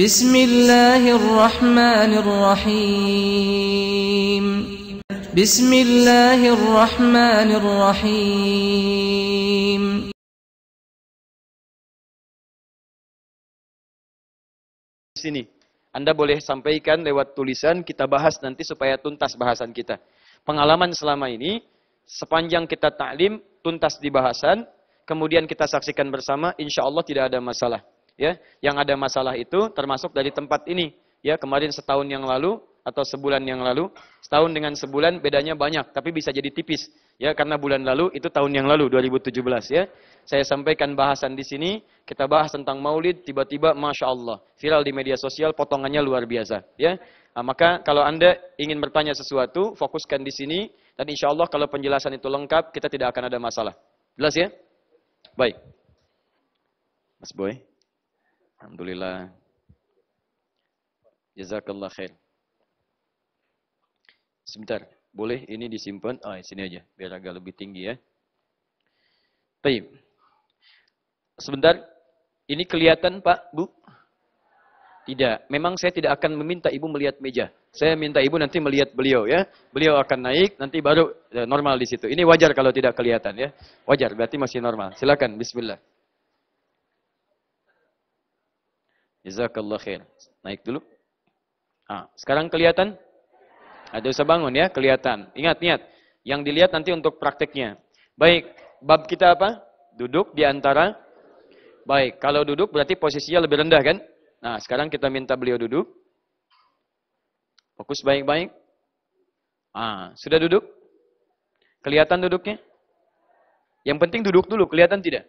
Bismillahirrahmanirrahim. Bismillahirrahmanirrahim. sini Anda boleh sampaikan lewat tulisan kita bahas nanti supaya tuntas bahasan kita pengalaman selama ini sepanjang kita taklim tuntas di bahasan kemudian kita saksikan bersama insya Allah tidak ada masalah ya yang ada masalah itu termasuk dari tempat ini ya kemarin setahun yang lalu atau sebulan yang lalu setahun dengan sebulan bedanya banyak tapi bisa jadi tipis ya karena bulan lalu itu tahun yang lalu 2017 ya saya sampaikan bahasan di sini kita bahas tentang maulid tiba-tiba masya Allah viral di media sosial potongannya luar biasa ya nah, maka kalau anda ingin bertanya sesuatu fokuskan di sini dan insya Allah kalau penjelasan itu lengkap kita tidak akan ada masalah jelas ya baik Mas Boy Alhamdulillah. Jazakallah khair. Sebentar, boleh ini disimpan? Ah, sini aja, biar agak lebih tinggi ya. Baik. Sebentar, ini kelihatan Pak, Bu? Tidak, memang saya tidak akan meminta Ibu melihat meja. Saya minta Ibu nanti melihat beliau ya. Beliau akan naik, nanti baru eh, normal di situ. Ini wajar kalau tidak kelihatan ya. Wajar, berarti masih normal. Silakan, bismillah. Jazakallah khair. Naik dulu. Ah, sekarang kelihatan? Ada usah bangun ya, kelihatan. Ingat, niat. Yang dilihat nanti untuk prakteknya. Baik, bab kita apa? Duduk di antara. Baik, kalau duduk berarti posisinya lebih rendah kan? Nah, sekarang kita minta beliau duduk. Fokus baik-baik. Ah, sudah duduk? Kelihatan duduknya? Yang penting duduk dulu, kelihatan tidak?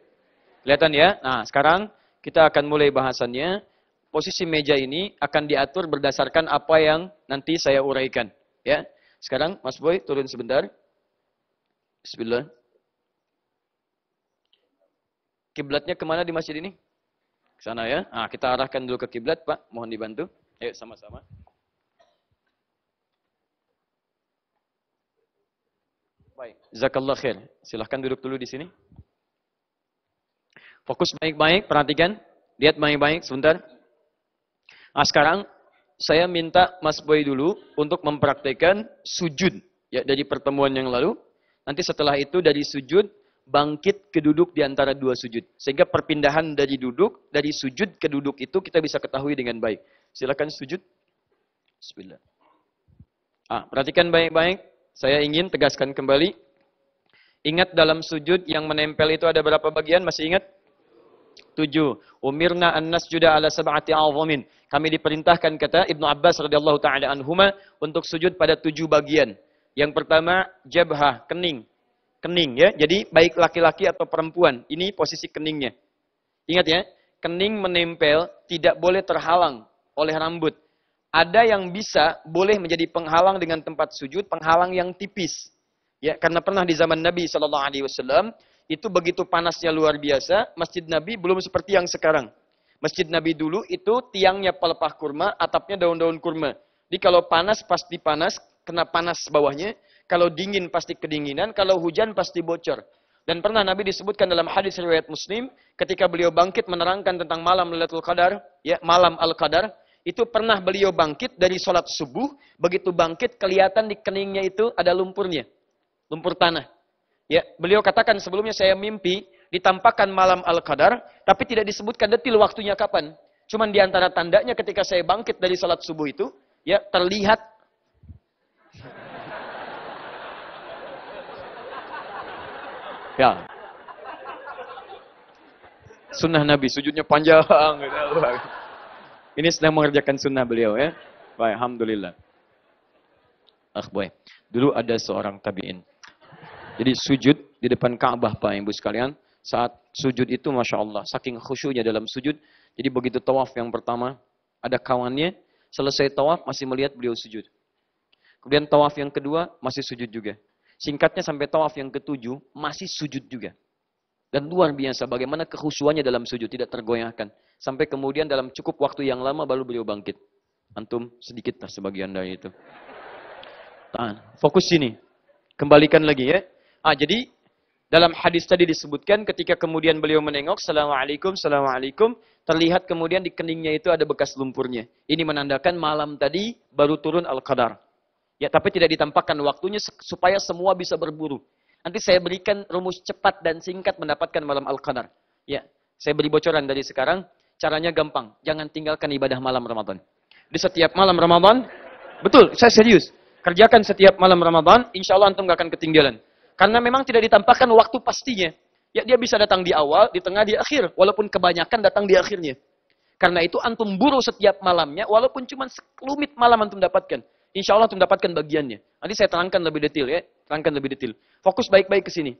Kelihatan ya? Nah, sekarang kita akan mulai bahasannya posisi meja ini akan diatur berdasarkan apa yang nanti saya uraikan. Ya, sekarang Mas Boy turun sebentar. Bismillah. Kiblatnya kemana di masjid ini? Ke sana ya. Ah, kita arahkan dulu ke kiblat, Pak. Mohon dibantu. Ayo sama-sama. Baik, zakallah khair. Silahkan duduk dulu di sini. Fokus baik-baik, perhatikan. Lihat baik-baik sebentar. Nah sekarang saya minta Mas Boy dulu untuk mempraktekkan sujud ya dari pertemuan yang lalu. Nanti setelah itu dari sujud bangkit ke duduk di antara dua sujud. Sehingga perpindahan dari duduk, dari sujud ke duduk itu kita bisa ketahui dengan baik. Silakan sujud. Bismillah. Ah, perhatikan baik-baik. Saya ingin tegaskan kembali. Ingat dalam sujud yang menempel itu ada berapa bagian? Masih ingat? Tujuh. Umirna an nasjuda ala sab'ati azamin. Kami diperintahkan kata Ibnu Abbas radhiyallahu taala anhuma untuk sujud pada tujuh bagian. Yang pertama jabhah, kening. Kening ya. Jadi baik laki-laki atau perempuan, ini posisi keningnya. Ingat ya, kening menempel tidak boleh terhalang oleh rambut. Ada yang bisa boleh menjadi penghalang dengan tempat sujud, penghalang yang tipis. Ya, karena pernah di zaman Nabi Shallallahu Alaihi Wasallam itu begitu panasnya luar biasa, Masjid Nabi belum seperti yang sekarang. Masjid Nabi dulu itu tiangnya pelepah kurma, atapnya daun-daun kurma. Jadi kalau panas pasti panas, kena panas bawahnya. Kalau dingin pasti kedinginan, kalau hujan pasti bocor. Dan pernah Nabi disebutkan dalam hadis riwayat Muslim, ketika beliau bangkit menerangkan tentang malam Lailatul Qadar, ya malam Al-Qadar, itu pernah beliau bangkit dari sholat subuh, begitu bangkit kelihatan di keningnya itu ada lumpurnya, lumpur tanah. Ya, beliau katakan sebelumnya saya mimpi ditampakkan malam Al-Qadar, tapi tidak disebutkan detil waktunya kapan. Cuman di antara tandanya ketika saya bangkit dari salat subuh itu, ya terlihat Ya. Sunnah Nabi, sujudnya panjang. Ini sedang mengerjakan sunnah beliau ya. Baik, Alhamdulillah. Ah, boy. Dulu ada seorang tabi'in. Jadi sujud di depan Ka'bah Pak Ibu sekalian. Saat sujud itu Masya Allah. Saking khusyuknya dalam sujud. Jadi begitu tawaf yang pertama. Ada kawannya. Selesai tawaf masih melihat beliau sujud. Kemudian tawaf yang kedua masih sujud juga. Singkatnya sampai tawaf yang ketujuh masih sujud juga. Dan luar biasa bagaimana kehusuannya dalam sujud tidak tergoyahkan. Sampai kemudian dalam cukup waktu yang lama baru beliau bangkit. Antum sedikitlah sebagian dari itu. Tahan. Fokus sini. Kembalikan lagi ya. Ah, jadi dalam hadis tadi disebutkan ketika kemudian beliau menengok, Assalamualaikum, Assalamualaikum, terlihat kemudian di keningnya itu ada bekas lumpurnya. Ini menandakan malam tadi baru turun Al-Qadar. Ya, tapi tidak ditampakkan waktunya supaya semua bisa berburu. Nanti saya berikan rumus cepat dan singkat mendapatkan malam Al-Qadar. Ya, saya beri bocoran dari sekarang. Caranya gampang, jangan tinggalkan ibadah malam Ramadan. Di setiap malam Ramadan, betul, saya serius. Kerjakan setiap malam Ramadan, insya Allah antum gak akan ketinggalan. Karena memang tidak ditampakkan waktu pastinya. Ya dia bisa datang di awal, di tengah, di akhir. Walaupun kebanyakan datang di akhirnya. Karena itu antum buru setiap malamnya, walaupun cuma sekelumit malam antum dapatkan. Insya Allah antum dapatkan bagiannya. Nanti saya terangkan lebih detail ya. Terangkan lebih detail. Fokus baik-baik ke sini.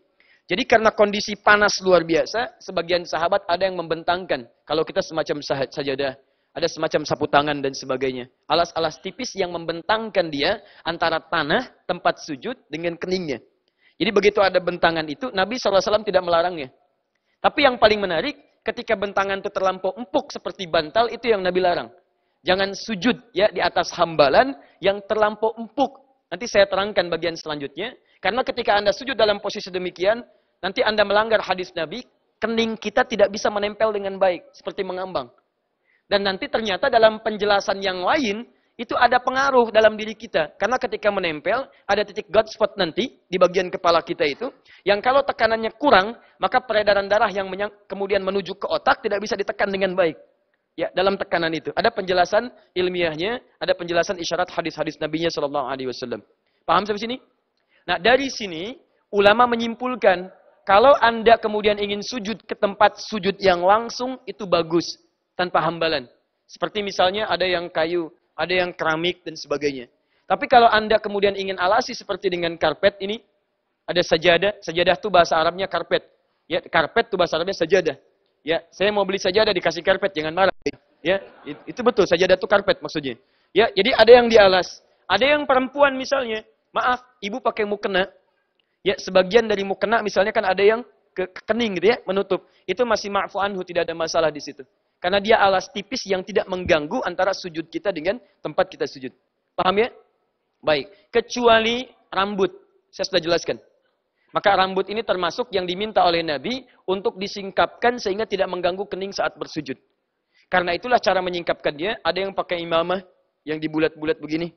Jadi karena kondisi panas luar biasa, sebagian sahabat ada yang membentangkan. Kalau kita semacam sajadah, ada semacam sapu tangan dan sebagainya. Alas-alas tipis yang membentangkan dia antara tanah, tempat sujud, dengan keningnya. Jadi begitu ada bentangan itu, Nabi SAW tidak melarangnya. Tapi yang paling menarik, ketika bentangan itu terlampau empuk seperti bantal, itu yang Nabi larang. Jangan sujud ya di atas hambalan yang terlampau empuk. Nanti saya terangkan bagian selanjutnya. Karena ketika Anda sujud dalam posisi demikian, nanti Anda melanggar hadis Nabi, kening kita tidak bisa menempel dengan baik, seperti mengambang. Dan nanti ternyata dalam penjelasan yang lain, itu ada pengaruh dalam diri kita. Karena ketika menempel, ada titik God spot nanti di bagian kepala kita itu, yang kalau tekanannya kurang, maka peredaran darah yang kemudian menuju ke otak tidak bisa ditekan dengan baik. Ya, dalam tekanan itu. Ada penjelasan ilmiahnya, ada penjelasan isyarat hadis-hadis nabinya Shallallahu Alaihi Wasallam. Paham sampai sini? Nah, dari sini ulama menyimpulkan kalau anda kemudian ingin sujud ke tempat sujud yang langsung itu bagus tanpa hambalan. Seperti misalnya ada yang kayu ada yang keramik dan sebagainya. Tapi kalau Anda kemudian ingin alasi seperti dengan karpet ini, ada sajadah, sajadah itu bahasa Arabnya karpet. Ya, karpet itu bahasa Arabnya sajadah. Ya, saya mau beli sajadah dikasih karpet, jangan marah. Ya, itu betul, sajadah itu karpet maksudnya. Ya, jadi ada yang dialas. Ada yang perempuan misalnya, maaf, ibu pakai mukena. Ya, sebagian dari mukena misalnya kan ada yang ke kening gitu ya, menutup. Itu masih ma'fu anhu, tidak ada masalah di situ. Karena dia alas tipis yang tidak mengganggu antara sujud kita dengan tempat kita sujud. Paham ya? Baik. Kecuali rambut. Saya sudah jelaskan. Maka rambut ini termasuk yang diminta oleh Nabi untuk disingkapkan sehingga tidak mengganggu kening saat bersujud. Karena itulah cara menyingkapkan dia. Ada yang pakai imamah yang dibulat-bulat begini.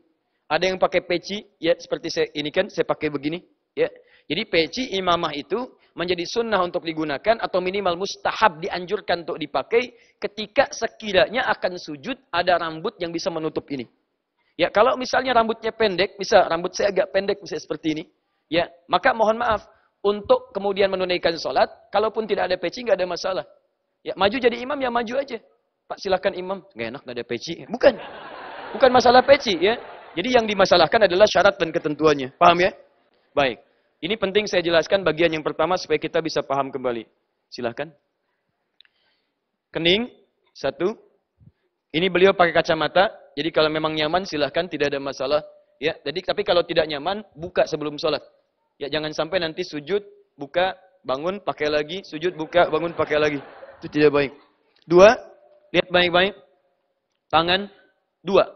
Ada yang pakai peci, ya seperti saya ini kan saya pakai begini, ya. Jadi peci imamah itu menjadi sunnah untuk digunakan atau minimal mustahab dianjurkan untuk dipakai ketika sekiranya akan sujud ada rambut yang bisa menutup ini. Ya, kalau misalnya rambutnya pendek, bisa rambut saya agak pendek bisa seperti ini, ya, maka mohon maaf untuk kemudian menunaikan sholat, kalaupun tidak ada peci nggak ada masalah. Ya, maju jadi imam ya maju aja. Pak silahkan imam, nggak enak nggak ada peci. Bukan, bukan masalah peci ya. Jadi yang dimasalahkan adalah syarat dan ketentuannya. Paham ya? Baik. Ini penting saya jelaskan bagian yang pertama supaya kita bisa paham kembali. Silahkan. Kening, satu. Ini beliau pakai kacamata, jadi kalau memang nyaman silahkan, tidak ada masalah. Ya, jadi tapi kalau tidak nyaman, buka sebelum sholat. Ya, jangan sampai nanti sujud, buka, bangun, pakai lagi, sujud, buka, bangun, pakai lagi. Itu tidak baik. Dua, lihat baik-baik. Tangan, dua.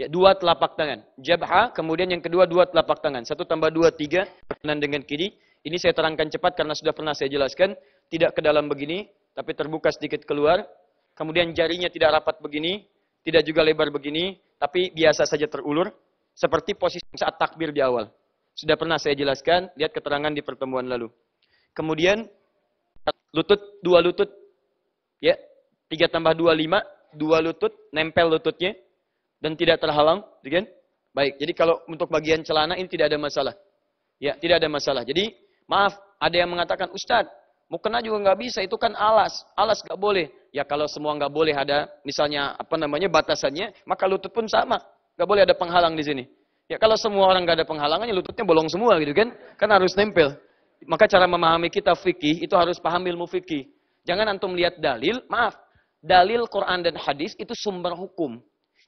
Ya, dua telapak tangan. Jabha, kemudian yang kedua dua telapak tangan. Satu tambah dua, tiga. Perkenan dengan kiri. Ini saya terangkan cepat karena sudah pernah saya jelaskan. Tidak ke dalam begini, tapi terbuka sedikit keluar. Kemudian jarinya tidak rapat begini, tidak juga lebar begini, tapi biasa saja terulur. Seperti posisi saat takbir di awal. Sudah pernah saya jelaskan, lihat keterangan di pertemuan lalu. Kemudian, lutut, dua lutut. Ya, tiga tambah dua, lima. Dua lutut, nempel lututnya dan tidak terhalang, kan? Baik, jadi kalau untuk bagian celana ini tidak ada masalah. Ya, tidak ada masalah. Jadi, maaf, ada yang mengatakan, Ustadz, kena juga nggak bisa, itu kan alas. Alas nggak boleh. Ya, kalau semua nggak boleh ada, misalnya, apa namanya, batasannya, maka lutut pun sama. Nggak boleh ada penghalang di sini. Ya, kalau semua orang nggak ada penghalangannya, lututnya bolong semua gitu kan. Kan harus nempel. Maka cara memahami kita fikih, itu harus paham ilmu fikih. Jangan antum lihat dalil, maaf, dalil Quran dan hadis itu sumber hukum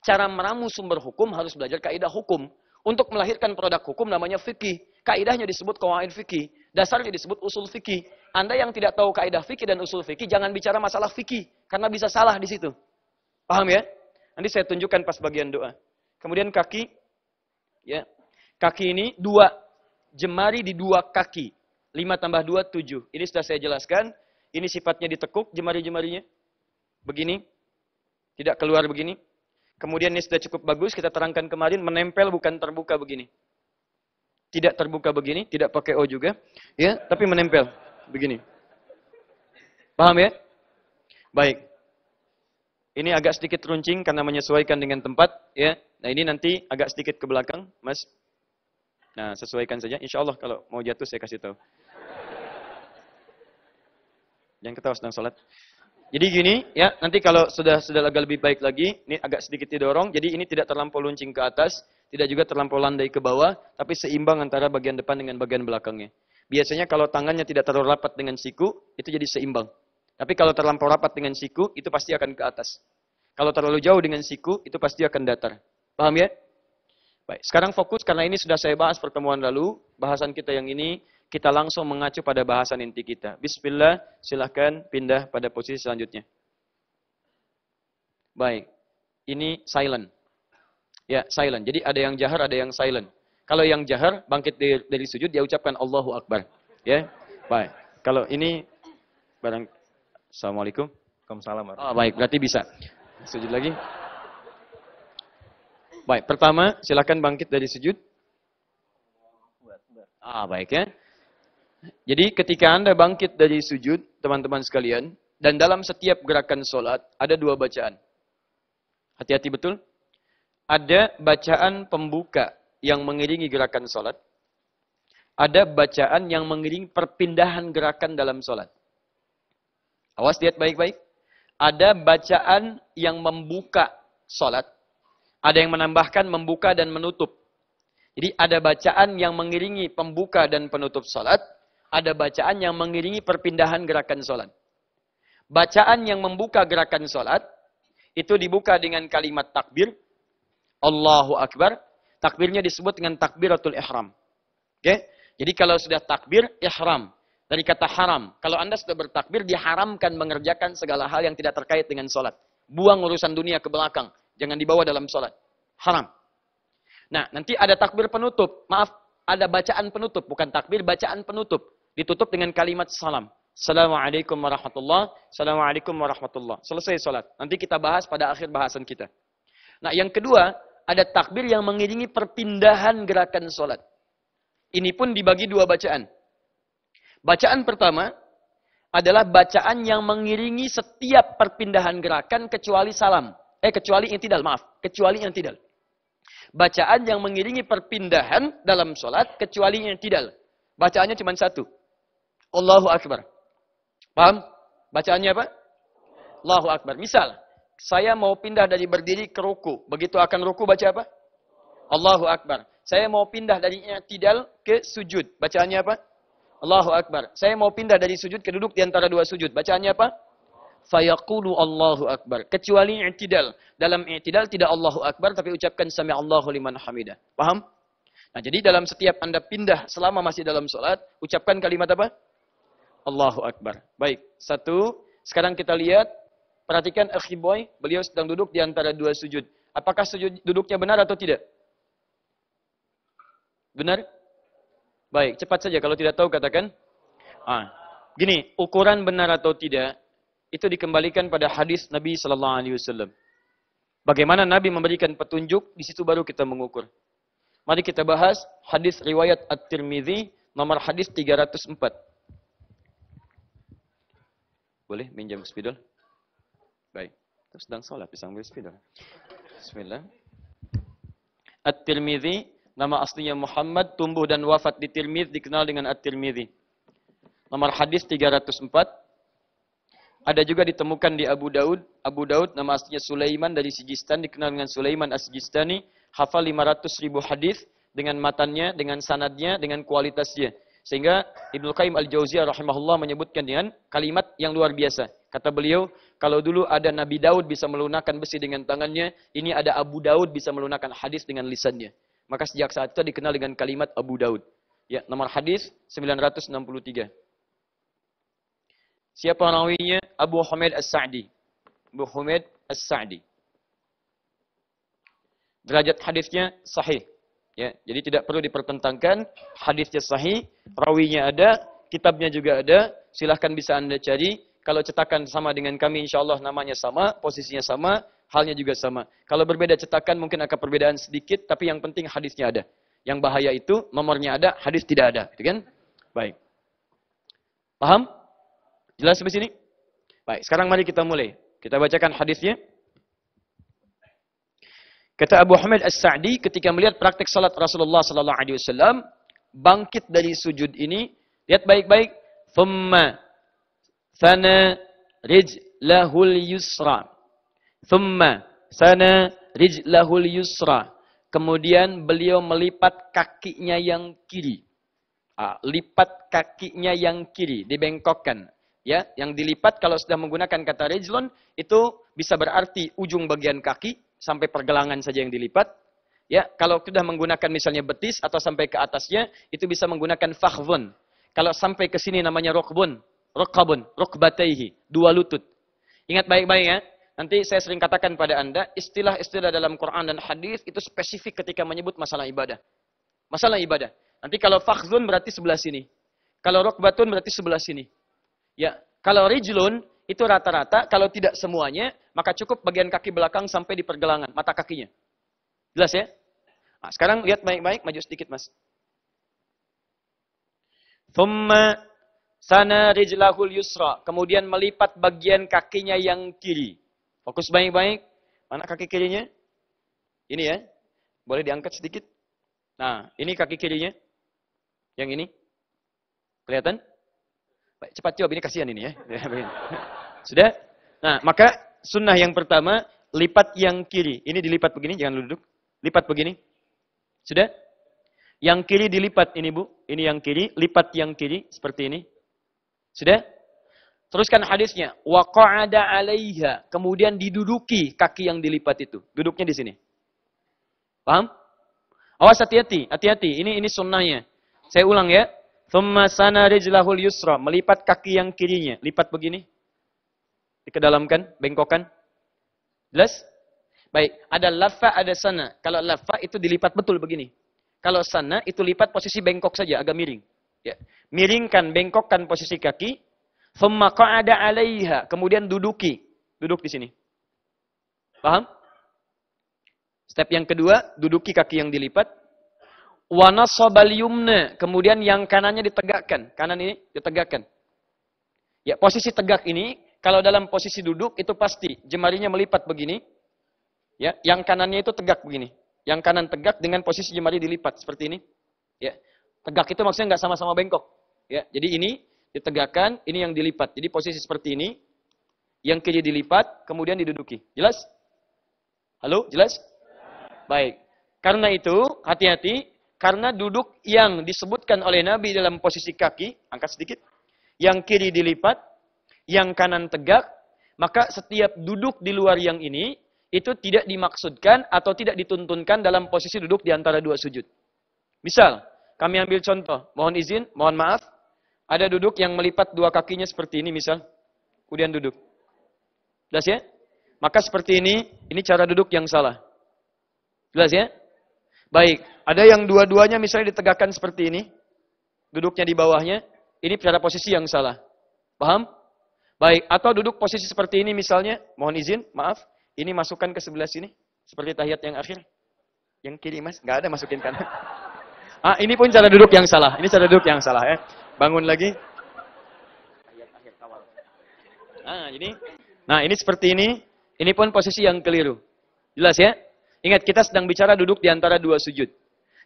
cara meramu sumber hukum harus belajar kaidah hukum. Untuk melahirkan produk hukum namanya fikih. Kaidahnya disebut kawain fikih, dasarnya disebut usul fikih. Anda yang tidak tahu kaidah fikih dan usul fikih jangan bicara masalah fikih karena bisa salah di situ. Paham ya? Nanti saya tunjukkan pas bagian doa. Kemudian kaki ya. Kaki ini dua jemari di dua kaki. lima tambah dua tujuh Ini sudah saya jelaskan. Ini sifatnya ditekuk jemari-jemarinya. Begini. Tidak keluar begini. Kemudian ini sudah cukup bagus, kita terangkan kemarin, menempel bukan terbuka begini. Tidak terbuka begini, tidak pakai O juga. ya Tapi menempel begini. Paham ya? Baik. Ini agak sedikit runcing karena menyesuaikan dengan tempat. ya Nah ini nanti agak sedikit ke belakang, Mas. Nah sesuaikan saja. Insya Allah kalau mau jatuh saya kasih tahu. Jangan ketawa sedang sholat. Jadi gini ya, nanti kalau sudah sudah agak lebih baik lagi, ini agak sedikit didorong. Jadi ini tidak terlampau luncing ke atas, tidak juga terlampau landai ke bawah, tapi seimbang antara bagian depan dengan bagian belakangnya. Biasanya kalau tangannya tidak terlalu rapat dengan siku, itu jadi seimbang. Tapi kalau terlampau rapat dengan siku, itu pasti akan ke atas. Kalau terlalu jauh dengan siku, itu pasti akan datar. Paham ya? Baik, sekarang fokus karena ini sudah saya bahas pertemuan lalu, bahasan kita yang ini kita langsung mengacu pada bahasan inti kita. Bismillah, silahkan pindah pada posisi selanjutnya. Baik, ini silent. Ya, silent. Jadi ada yang jahar, ada yang silent. Kalau yang jahar, bangkit dari, dari sujud, dia ucapkan Allahu Akbar. Ya, baik. Kalau ini, barang... Assalamualaikum. Waalaikumsalam. Oh, baik, berarti bisa. Sujud lagi. Baik, pertama silahkan bangkit dari sujud. Ah, baik ya. Jadi ketika Anda bangkit dari sujud, teman-teman sekalian, dan dalam setiap gerakan sholat, ada dua bacaan. Hati-hati betul. Ada bacaan pembuka yang mengiringi gerakan sholat. Ada bacaan yang mengiringi perpindahan gerakan dalam sholat. Awas lihat baik-baik. Ada bacaan yang membuka sholat. Ada yang menambahkan membuka dan menutup. Jadi ada bacaan yang mengiringi pembuka dan penutup sholat ada bacaan yang mengiringi perpindahan gerakan sholat. Bacaan yang membuka gerakan sholat, itu dibuka dengan kalimat takbir, Allahu Akbar, takbirnya disebut dengan takbiratul ihram. Oke? Okay? Jadi kalau sudah takbir, ihram. Dari kata haram. Kalau Anda sudah bertakbir, diharamkan mengerjakan segala hal yang tidak terkait dengan sholat. Buang urusan dunia ke belakang. Jangan dibawa dalam sholat. Haram. Nah, nanti ada takbir penutup. Maaf, ada bacaan penutup, bukan takbir, bacaan penutup. Ditutup dengan kalimat salam. Assalamualaikum warahmatullahi Assalamualaikum warahmatullahi Selesai sholat. Nanti kita bahas pada akhir bahasan kita. Nah yang kedua, ada takbir yang mengiringi perpindahan gerakan sholat. Ini pun dibagi dua bacaan. Bacaan pertama adalah bacaan yang mengiringi setiap perpindahan gerakan kecuali salam. Eh, kecuali yang tidak, maaf. Kecuali yang tidak. Bacaan yang mengiringi perpindahan dalam sholat kecuali yang tidak. Bacaannya cuma satu. Allahu Akbar. Paham? Bacaannya apa? Allahu Akbar. Misal, saya mau pindah dari berdiri ke ruku. Begitu akan ruku baca apa? Allahu Akbar. Saya mau pindah dari i'tidal ke sujud. Bacaannya apa? Allahu Akbar. Saya mau pindah dari sujud ke duduk di antara dua sujud. Bacaannya apa? fayaqulu Allahu Akbar. Kecuali i'tidal. Dalam i'tidal tidak Allahu Akbar, tapi ucapkan sami Allahu liman hamidah. Paham? Nah, jadi dalam setiap Anda pindah selama masih dalam sholat, ucapkan kalimat apa? Allahu Akbar. Baik, satu. Sekarang kita lihat, perhatikan Akhi Boy, beliau sedang duduk di antara dua sujud. Apakah sujud duduknya benar atau tidak? Benar? Baik, cepat saja. Kalau tidak tahu katakan. Ah. Gini, ukuran benar atau tidak, itu dikembalikan pada hadis Nabi Sallallahu Alaihi Wasallam. Bagaimana Nabi memberikan petunjuk, di situ baru kita mengukur. Mari kita bahas hadis riwayat At-Tirmidzi nomor hadis 304. Boleh minjam spidol? Baik. Terus sedang sholat bisa ambil spidol. Bismillah. at tirmidhi nama aslinya Muhammad, tumbuh dan wafat di Tirmidz dikenal dengan at tirmidhi Nomor hadis 304. Ada juga ditemukan di Abu Daud. Abu Daud nama aslinya Sulaiman dari Sijistan dikenal dengan Sulaiman As-Sijistani, hafal 500 ribu hadis dengan matanya, dengan sanadnya, dengan kualitasnya. Sehingga Ibnu Qayyim Al-Jauziyah rahimahullah menyebutkan dengan kalimat yang luar biasa. Kata beliau, kalau dulu ada Nabi Daud bisa melunakkan besi dengan tangannya, ini ada Abu Daud bisa melunakkan hadis dengan lisannya. Maka sejak saat itu dikenal dengan kalimat Abu Daud. Ya, nomor hadis 963. Siapa rawinya? Abu Hamid As-Sa'di. Abu Hamid As-Sa'di. Derajat hadisnya sahih. Ya, jadi tidak perlu dipertentangkan, hadisnya sahih, rawinya ada, kitabnya juga ada, silahkan bisa Anda cari. Kalau cetakan sama dengan kami, insya Allah namanya sama, posisinya sama, halnya juga sama. Kalau berbeda cetakan mungkin akan perbedaan sedikit, tapi yang penting hadisnya ada. Yang bahaya itu nomornya ada, hadis tidak ada, gitu kan? Baik. Paham? Jelas sampai sini? Baik, sekarang mari kita mulai. Kita bacakan hadisnya. Kata Abu Hamid As-Sa'di ketika melihat praktek salat Rasulullah sallallahu alaihi wasallam bangkit dari sujud ini, lihat baik-baik, thumma sana rijlahul yusra. Thumma sana rijlahul yusra. Kemudian beliau melipat kakinya yang kiri. Ah, lipat kakinya yang kiri, dibengkokkan. Ya, yang dilipat kalau sudah menggunakan kata rijlun itu bisa berarti ujung bagian kaki sampai pergelangan saja yang dilipat. Ya, kalau sudah menggunakan misalnya betis atau sampai ke atasnya, itu bisa menggunakan fakhvun. Kalau sampai ke sini namanya rokbun, rokabun, rokbataihi, dua lutut. Ingat baik-baik ya. Nanti saya sering katakan pada Anda, istilah-istilah dalam Quran dan hadis itu spesifik ketika menyebut masalah ibadah. Masalah ibadah. Nanti kalau fakhzun berarti sebelah sini. Kalau rokbatun berarti sebelah sini. Ya, kalau rijlun itu rata-rata kalau tidak semuanya maka cukup bagian kaki belakang sampai di pergelangan mata kakinya. Jelas ya? Nah, sekarang lihat baik-baik, maju sedikit mas. Thumma sana rijlahul yusra. Kemudian melipat bagian kakinya yang kiri. Fokus baik-baik. Mana kaki kirinya? Ini ya. Boleh diangkat sedikit? Nah, ini kaki kirinya. Yang ini. Kelihatan? Cepat jawab, ini kasihan ini ya. ya Sudah? Nah, maka sunnah yang pertama, lipat yang kiri. Ini dilipat begini, jangan duduk. Lipat begini. Sudah? Yang kiri dilipat ini bu. Ini yang kiri, lipat yang kiri seperti ini. Sudah? Teruskan hadisnya. Wa qa'ada 'alaiha. Kemudian diduduki kaki yang dilipat itu. Duduknya di sini. Paham? Awas hati-hati, hati-hati. Ini ini sunnahnya. Saya ulang ya. Thumma sana rijlahul yusra. Melipat kaki yang kirinya. Lipat begini. Dikedalamkan, bengkokkan. Jelas? Baik, ada lafa, ada sana. Kalau lafa itu dilipat betul begini. Kalau sana itu lipat posisi bengkok saja, agak miring. Ya. Miringkan, bengkokkan posisi kaki. Thumma qa'ada alaiha. Kemudian duduki. Duduk di sini. Paham? Step yang kedua, duduki kaki yang dilipat wana nasabal Kemudian yang kanannya ditegakkan. Kanan ini ditegakkan. Ya, posisi tegak ini kalau dalam posisi duduk itu pasti jemarinya melipat begini. Ya, yang kanannya itu tegak begini. Yang kanan tegak dengan posisi jemari dilipat seperti ini. Ya. Tegak itu maksudnya nggak sama-sama bengkok. Ya, jadi ini ditegakkan, ini yang dilipat. Jadi posisi seperti ini, yang kiri dilipat, kemudian diduduki. Jelas? Halo, jelas? Baik. Karena itu, hati-hati, karena duduk yang disebutkan oleh Nabi dalam posisi kaki, angkat sedikit, yang kiri dilipat, yang kanan tegak, maka setiap duduk di luar yang ini, itu tidak dimaksudkan atau tidak dituntunkan dalam posisi duduk di antara dua sujud. Misal, kami ambil contoh, mohon izin, mohon maaf, ada duduk yang melipat dua kakinya seperti ini misal, kemudian duduk. Jelas ya? Maka seperti ini, ini cara duduk yang salah. Jelas ya? Baik, ada yang dua-duanya misalnya ditegakkan seperti ini, duduknya di bawahnya, ini pada posisi yang salah. Paham? Baik, atau duduk posisi seperti ini misalnya, mohon izin, maaf, ini masukkan ke sebelah sini, seperti tahiyat yang akhir. Yang kiri mas, nggak ada masukin kanan. ah, ini pun cara duduk yang salah, ini cara duduk yang salah ya. Bangun lagi. Nah, ini, nah ini seperti ini, ini pun posisi yang keliru. Jelas ya? Ingat, kita sedang bicara duduk di antara dua sujud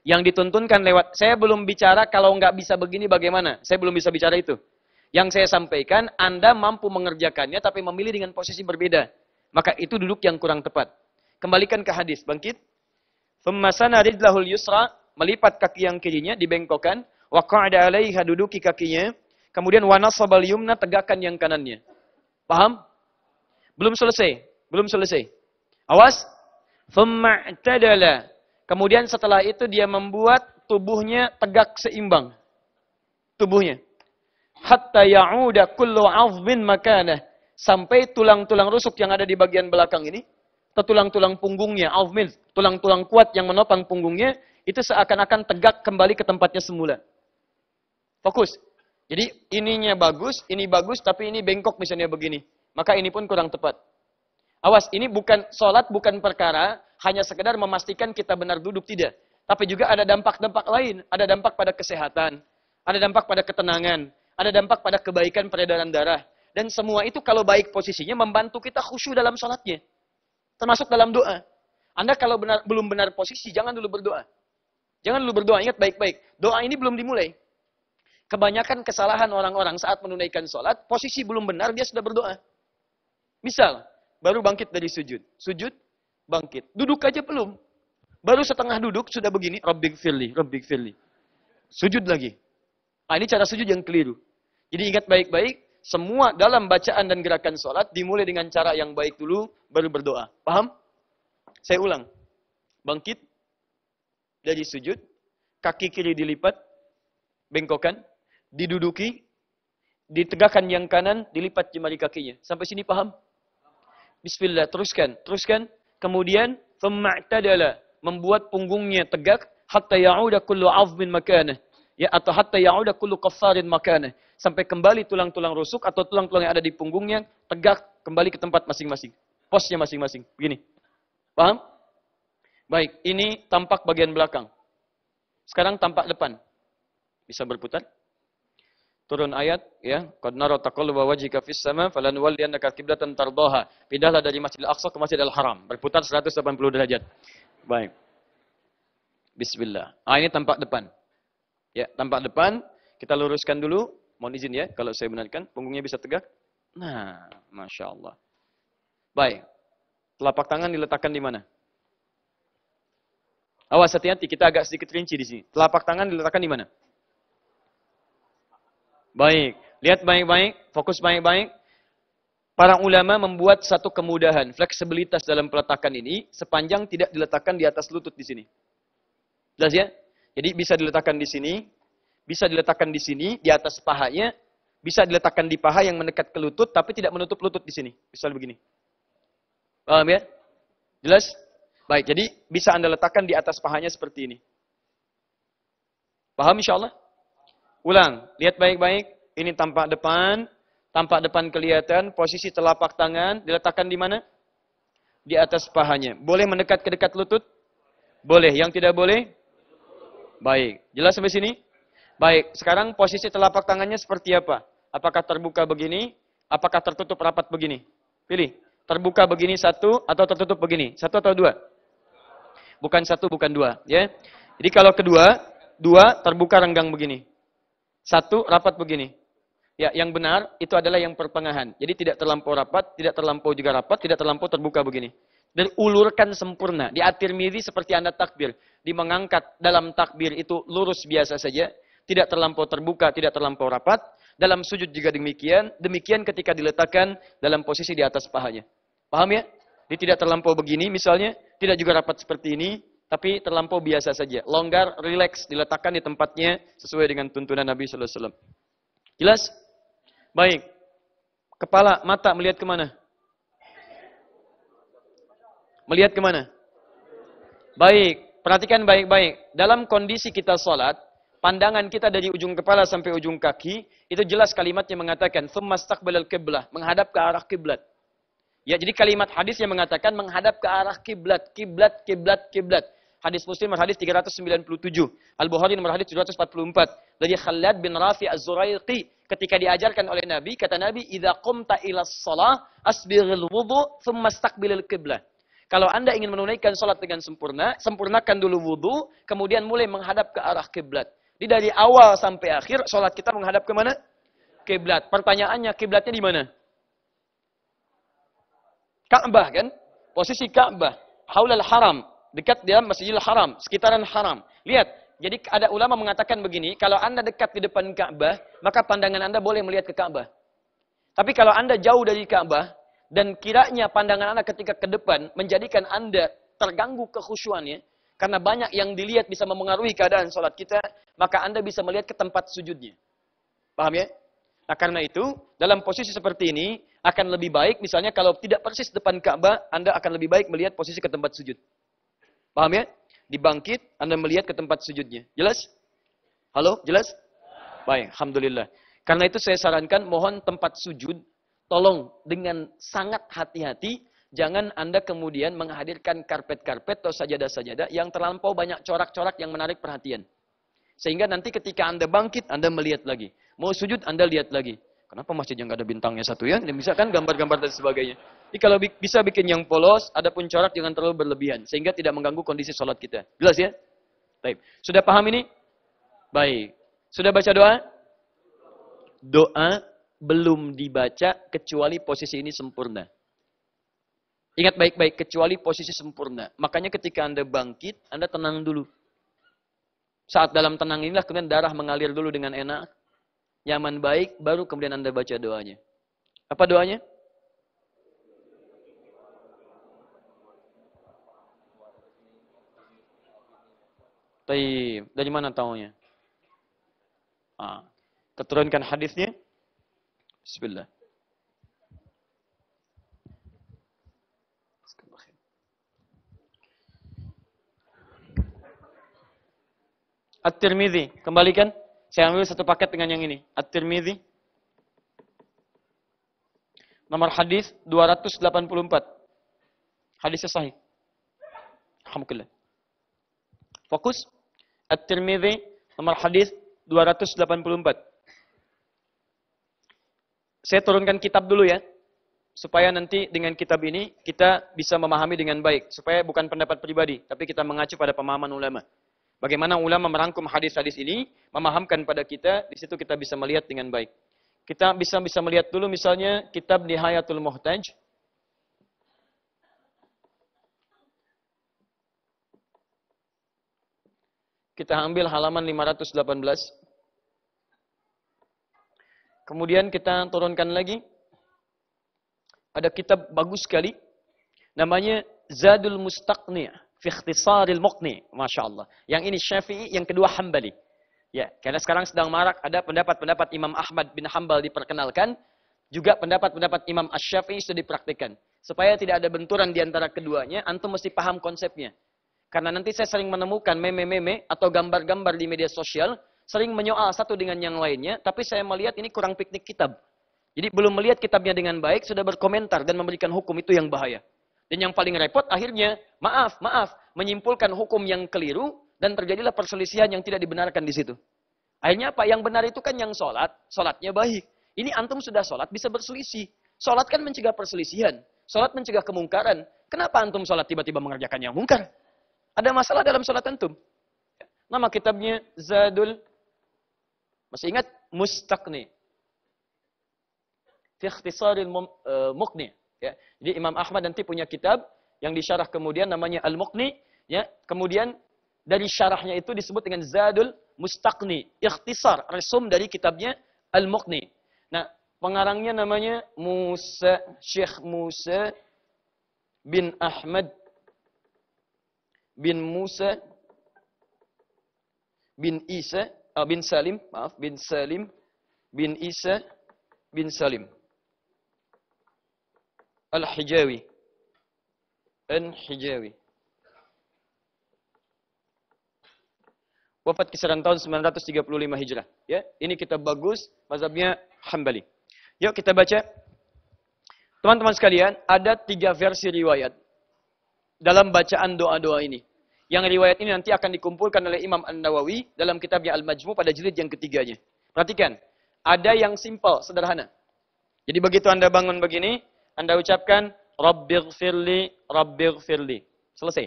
yang dituntunkan lewat saya belum bicara kalau nggak bisa begini bagaimana saya belum bisa bicara itu yang saya sampaikan Anda mampu mengerjakannya tapi memilih dengan posisi berbeda maka itu duduk yang kurang tepat kembalikan ke hadis bangkit Femasana rijlahul yusra melipat kaki yang kirinya dibengkokkan wa qa'ada alaiha duduki kakinya kemudian wa nasabal yumna tegakkan yang kanannya paham belum selesai belum selesai awas thumma Kemudian setelah itu dia membuat tubuhnya tegak seimbang. Tubuhnya. Hatta ya'uda kullu 'azmin makana. Sampai tulang-tulang rusuk yang ada di bagian belakang ini, atau tulang-tulang punggungnya, 'azmin, tulang-tulang kuat yang menopang punggungnya itu seakan-akan tegak kembali ke tempatnya semula. Fokus. Jadi ininya bagus, ini bagus tapi ini bengkok misalnya begini. Maka ini pun kurang tepat. Awas, ini bukan sholat, bukan perkara hanya sekedar memastikan kita benar duduk, tidak. Tapi juga ada dampak-dampak lain. Ada dampak pada kesehatan, ada dampak pada ketenangan, ada dampak pada kebaikan peredaran darah. Dan semua itu kalau baik posisinya membantu kita khusyuk dalam sholatnya. Termasuk dalam doa. Anda kalau benar, belum benar posisi, jangan dulu berdoa. Jangan dulu berdoa, ingat baik-baik. Doa ini belum dimulai. Kebanyakan kesalahan orang-orang saat menunaikan sholat, posisi belum benar, dia sudah berdoa. Misal, baru bangkit dari sujud. Sujud, bangkit. Duduk aja belum. Baru setengah duduk, sudah begini, Rabbik firli, Rabbik firli. Sujud lagi. Nah, ini cara sujud yang keliru. Jadi ingat baik-baik, semua dalam bacaan dan gerakan sholat dimulai dengan cara yang baik dulu, baru berdoa. Paham? Saya ulang. Bangkit dari sujud, kaki kiri dilipat, bengkokkan, diduduki, ditegakkan yang kanan, dilipat jemari kakinya. Sampai sini paham? Bismillah, teruskan, teruskan. Kemudian, tadala membuat punggungnya tegak, hatta yaudah kullu azmin makanah. Ya, atau hatta yaudah kullu qafarin makanah. Sampai kembali tulang-tulang rusuk atau tulang-tulang yang ada di punggungnya tegak kembali ke tempat masing-masing. Posnya masing-masing. Begini. Paham? Baik, ini tampak bagian belakang. Sekarang tampak depan. Bisa berputar turun ayat ya qad nara taqallaba wajhika fis sama annaka qiblatan tardaha pindahlah dari masjid al Aqsa ke masjid al Haram berputar 180 derajat baik bismillah ah ini tampak depan ya tampak depan kita luruskan dulu mohon izin ya kalau saya benarkan punggungnya bisa tegak nah Masya Allah baik telapak tangan diletakkan di mana awas hati-hati kita agak sedikit rinci di sini telapak tangan diletakkan di mana Baik, lihat baik-baik, fokus baik-baik. Para ulama membuat satu kemudahan, fleksibilitas dalam peletakan ini sepanjang tidak diletakkan di atas lutut di sini. Jelas ya? Jadi bisa diletakkan di sini, bisa diletakkan di sini, di atas pahanya, bisa diletakkan di paha yang mendekat ke lutut tapi tidak menutup lutut di sini. Misal begini. Paham ya? Jelas? Baik, jadi bisa Anda letakkan di atas pahanya seperti ini. Paham insya Allah? Ulang, lihat baik-baik. Ini tampak depan, tampak depan kelihatan, posisi telapak tangan diletakkan di mana? Di atas pahanya. Boleh mendekat ke dekat lutut? Boleh. Yang tidak boleh? Baik. Jelas sampai sini? Baik. Sekarang posisi telapak tangannya seperti apa? Apakah terbuka begini? Apakah tertutup rapat begini? Pilih. Terbuka begini satu atau tertutup begini? Satu atau dua? Bukan satu, bukan dua. Ya. Jadi kalau kedua, dua terbuka renggang begini. Satu, rapat begini. Ya, yang benar itu adalah yang pertengahan. Jadi tidak terlampau rapat, tidak terlampau juga rapat, tidak terlampau terbuka begini. Dan ulurkan sempurna. Di atir miri seperti Anda takbir, di mengangkat dalam takbir itu lurus biasa saja, tidak terlampau terbuka, tidak terlampau rapat. Dalam sujud juga demikian, demikian ketika diletakkan dalam posisi di atas pahanya. Paham ya? Ini tidak terlampau begini misalnya, tidak juga rapat seperti ini, tapi terlampau biasa saja. Longgar, rileks, diletakkan di tempatnya sesuai dengan tuntunan Nabi SAW. Jelas? Baik. Kepala, mata melihat kemana? Melihat kemana? Baik, perhatikan baik-baik. Dalam kondisi kita sholat, pandangan kita dari ujung kepala sampai ujung kaki, itu jelas kalimatnya mengatakan, al qiblah, menghadap ke arah kiblat. Ya, jadi kalimat hadis yang mengatakan menghadap ke arah kiblat, kiblat, kiblat, kiblat. Hadis Muslim nomor hadis 397. Al-Bukhari nomor hadis 744. Dari Khalid bin Rafi Az-Zuraiqi ketika diajarkan oleh Nabi, kata Nabi, "Idza qumta ila shalah al wudu thumma istaqbilil qiblah." Kalau Anda ingin menunaikan salat dengan sempurna, sempurnakan dulu wudu, kemudian mulai menghadap ke arah kiblat. Jadi dari awal sampai akhir salat kita menghadap ke mana? Kiblat. Pertanyaannya kiblatnya di mana? Ka'bah kan? Posisi Ka'bah, haulal haram, dekat dalam Masjidil Haram, sekitaran Haram. Lihat, jadi ada ulama mengatakan begini, kalau Anda dekat di depan Ka'bah, maka pandangan Anda boleh melihat ke Ka'bah. Tapi kalau Anda jauh dari Ka'bah, dan kiranya pandangan Anda ketika ke depan menjadikan Anda terganggu kekhusyuannya, karena banyak yang dilihat bisa memengaruhi keadaan sholat kita, maka Anda bisa melihat ke tempat sujudnya. Paham ya? Nah karena itu, dalam posisi seperti ini, akan lebih baik misalnya kalau tidak persis depan Ka'bah, Anda akan lebih baik melihat posisi ke tempat sujud. Paham ya? Dibangkit, Anda melihat ke tempat sujudnya. Jelas? Halo, jelas? Baik, Alhamdulillah. Karena itu saya sarankan mohon tempat sujud, tolong dengan sangat hati-hati, jangan Anda kemudian menghadirkan karpet-karpet atau sajadah-sajadah yang terlampau banyak corak-corak yang menarik perhatian. Sehingga nanti ketika Anda bangkit, Anda melihat lagi. Mau sujud, Anda lihat lagi. Kenapa masjid yang gak ada bintangnya satu ya? Bisa kan gambar-gambar dan sebagainya. Jadi kalau bisa bikin yang polos, ada pun corak jangan terlalu berlebihan sehingga tidak mengganggu kondisi sholat kita. Jelas ya? Baik. Sudah paham ini? Baik. Sudah baca doa? Doa belum dibaca kecuali posisi ini sempurna. Ingat baik-baik, kecuali posisi sempurna. Makanya ketika Anda bangkit, Anda tenang dulu. Saat dalam tenang inilah kemudian darah mengalir dulu dengan enak, nyaman baik, baru kemudian Anda baca doanya. Apa doanya? Taib. Dari mana taunya? Ah. Keturunkan hadisnya. Bismillah. at tirmizi kembalikan. Saya ambil satu paket dengan yang ini. at tirmizi Nomor hadis 284. Hadisnya sahih. Alhamdulillah. Fokus. At-Tirmidzi nomor hadis 284. Saya turunkan kitab dulu ya supaya nanti dengan kitab ini kita bisa memahami dengan baik supaya bukan pendapat pribadi tapi kita mengacu pada pemahaman ulama. Bagaimana ulama merangkum hadis-hadis ini, memahamkan pada kita, di situ kita bisa melihat dengan baik. Kita bisa bisa melihat dulu misalnya kitab Nihayatul Muhtaj Kita ambil halaman 518. Kemudian kita turunkan lagi. Ada kitab bagus sekali. Namanya Zadul Mustaqni' fi ikhtisaril muqni. Masya Allah. Yang ini Syafi'i, yang kedua Hambali. Ya, karena sekarang sedang marak ada pendapat-pendapat Imam Ahmad bin Hambal diperkenalkan. Juga pendapat-pendapat Imam Ash-Syafi'i sudah dipraktikkan. Supaya tidak ada benturan di antara keduanya, antum mesti paham konsepnya. Karena nanti saya sering menemukan meme-meme atau gambar-gambar di media sosial sering menyoal satu dengan yang lainnya, tapi saya melihat ini kurang piknik kitab. Jadi belum melihat kitabnya dengan baik, sudah berkomentar dan memberikan hukum itu yang bahaya. Dan yang paling repot akhirnya, maaf, maaf, menyimpulkan hukum yang keliru dan terjadilah perselisihan yang tidak dibenarkan di situ. Akhirnya apa? Yang benar itu kan yang sholat, sholatnya baik. Ini antum sudah sholat bisa berselisih. Sholat kan mencegah perselisihan, sholat mencegah kemungkaran. Kenapa antum sholat tiba-tiba mengerjakan yang mungkar? Ada masalah dalam sholat antum. Nama kitabnya Zadul. Masih ingat? Mustaqni. Fi ikhtisaril eh, muqni. Ya. Jadi Imam Ahmad nanti punya kitab yang disyarah kemudian namanya Al-Muqni. Ya. Kemudian dari syarahnya itu disebut dengan Zadul Mustaqni. Ikhtisar. Resum dari kitabnya Al-Muqni. Nah, pengarangnya namanya Musa, Syekh Musa bin Ahmad bin Musa bin Isa uh, bin Salim, maaf, bin Salim bin Isa bin Salim Al-Hijawi An-Hijawi wafat kisaran tahun 935 Hijrah. Ya, ini kita bagus, mazhabnya Hambali. Yuk kita baca. Teman-teman sekalian, ada tiga versi riwayat dalam bacaan doa-doa ini. Yang riwayat ini nanti akan dikumpulkan oleh Imam An-Nawawi dalam kitabnya Al-Majmu pada jilid yang ketiganya. Perhatikan, ada yang simpel, sederhana. Jadi begitu Anda bangun begini, Anda ucapkan, Rabbighfirli, Rabbighfirli. Selesai.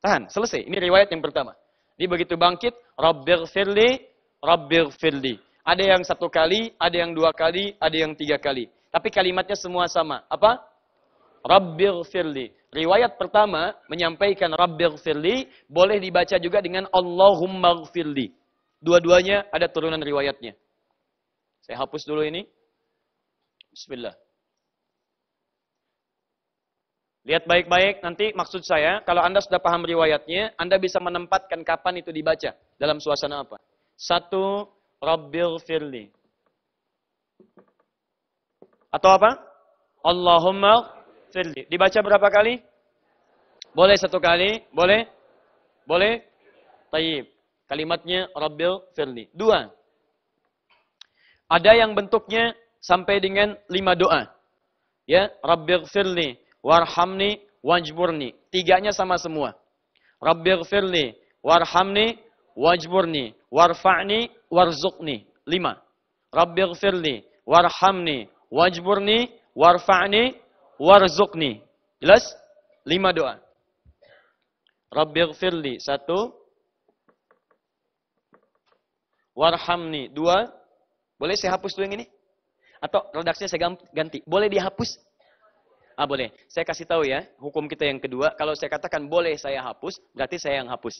Tahan, selesai. Ini riwayat yang pertama. Jadi begitu bangkit, Rabbighfirli, Rabbighfirli. Ada yang satu kali, ada yang dua kali, ada yang tiga kali. Tapi kalimatnya semua sama. Apa? Rabbir Firli. Riwayat pertama menyampaikan Rabbir Firli boleh dibaca juga dengan Allahumma Firli. Dua-duanya ada turunan riwayatnya. Saya hapus dulu ini. Bismillah. Lihat baik-baik nanti maksud saya, kalau Anda sudah paham riwayatnya, Anda bisa menempatkan kapan itu dibaca dalam suasana apa. Satu, Rabbil Firli. Atau apa? Allahumma Firli. Dibaca berapa kali? Boleh satu kali, boleh? Boleh? Tayyib. Kalimatnya Rabbil Firli. Dua. Ada yang bentuknya sampai dengan lima doa. Ya, Rabbil Firli, Warhamni, Wajburni. Tiganya sama semua. Rabbil Firli, Warhamni, Wajburni, Warfa'ni, Warzukni Lima. Rabbil Firli, Warhamni, Wajburni, Warfa'ni, warzuqni. Jelas? Lima doa. Rabbighfirli satu. Warhamni dua. Boleh saya hapus dulu yang ini? Atau redaksinya saya ganti. Boleh dihapus? Ah boleh. Saya kasih tahu ya, hukum kita yang kedua. Kalau saya katakan boleh saya hapus, berarti saya yang hapus.